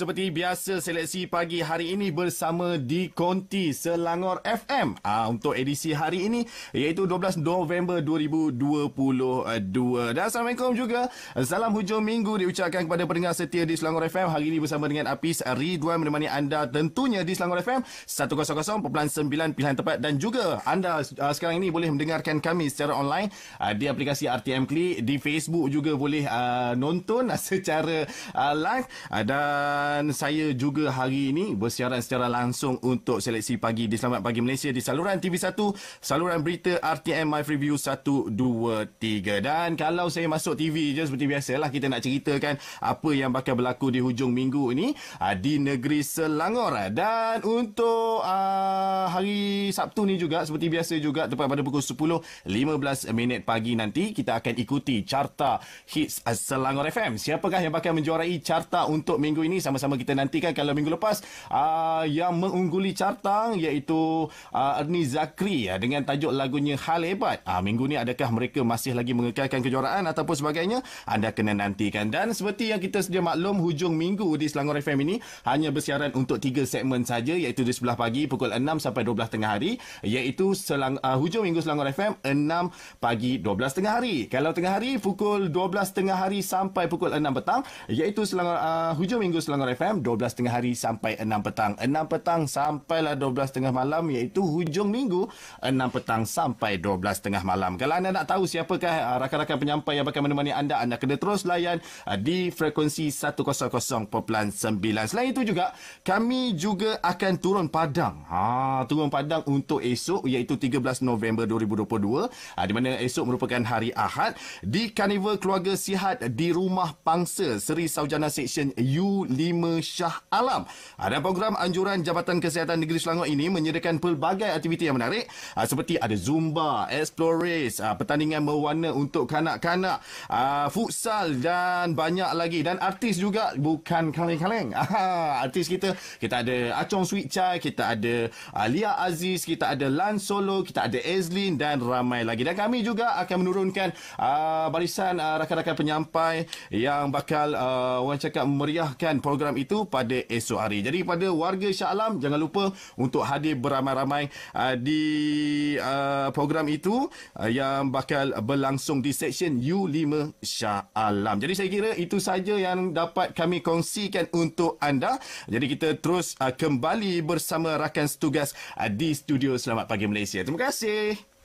seperti biasa seleksi pagi hari ini bersama di Konti Selangor FM uh, ah, untuk edisi hari ini iaitu 12 November 2022. Dan Assalamualaikum juga. Salam hujung minggu diucapkan kepada pendengar setia di Selangor FM. Hari ini bersama dengan Apis Ridwan menemani anda tentunya di Selangor FM 100.9 pilihan tepat dan juga anda uh, sekarang ini boleh mendengarkan kami secara online uh, di aplikasi RTM Klik, di Facebook juga boleh uh, nonton secara uh, live. Ada uh, dan saya juga hari ini bersiaran secara langsung untuk seleksi pagi di Selamat Pagi Malaysia di saluran TV1, saluran berita RTM My Review 1, 2, 3. Dan kalau saya masuk TV je seperti biasalah kita nak ceritakan apa yang bakal berlaku di hujung minggu ini ah, di negeri Selangor. Dan untuk ah, hari Sabtu ni juga seperti biasa juga tepat pada pukul 10.15 minit pagi nanti kita akan ikuti carta hits Selangor FM. Siapakah yang bakal menjuarai carta untuk minggu ini sama sama-sama kita nantikan kalau minggu lepas uh, yang mengungguli cartang iaitu uh, Ernie Zakri uh, dengan tajuk lagunya Hal Hebat. Uh, minggu ni adakah mereka masih lagi mengekalkan kejuaraan ataupun sebagainya? Anda kena nantikan. Dan seperti yang kita sedia maklum, hujung minggu di Selangor FM ini hanya bersiaran untuk tiga segmen saja iaitu di sebelah pagi pukul 6 sampai 12 tengah hari iaitu selang, uh, hujung minggu Selangor FM 6 pagi 12 tengah hari. Kalau tengah hari pukul 12 tengah hari sampai pukul 6 petang iaitu selang, uh, hujung minggu Selangor FM 12.30 hari sampai 6 petang 6 petang sampai sampailah 12.30 malam iaitu hujung minggu 6 petang sampai 12.30 malam kalau anda nak tahu siapakah ah, rakan-rakan penyampai yang akan menemani anda anda kena terus layan ah, di frekuensi 100.9 selain itu juga kami juga akan turun padang ha, turun padang untuk esok iaitu 13 November 2022 ah, di mana esok merupakan hari Ahad di Carnival Keluarga Sihat di Rumah Pangsa Seri Saujana Section U5 Prima Shah Alam. Ada program anjuran Jabatan Kesihatan Negeri Selangor ini menyediakan pelbagai aktiviti yang menarik ah, seperti ada Zumba, Explorers, ah, pertandingan mewarna untuk kanak-kanak, ah, futsal dan banyak lagi. Dan artis juga bukan kaleng-kaleng. Artis kita, kita ada Acong Sweet Chai, kita ada Lia Aziz, kita ada Lan Solo, kita ada Ezlin dan ramai lagi. Dan kami juga akan menurunkan barisan rakan-rakan penyampai yang bakal orang cakap meriahkan program Program itu pada esok hari. Jadi pada warga Shah Alam jangan lupa untuk hadir beramai-ramai uh, di uh, program itu uh, yang bakal berlangsung di section U5 Shah Alam. Jadi saya kira itu saja yang dapat kami kongsikan untuk anda. Jadi kita terus uh, kembali bersama rakan setugas uh, di studio Selamat Pagi Malaysia. Terima kasih.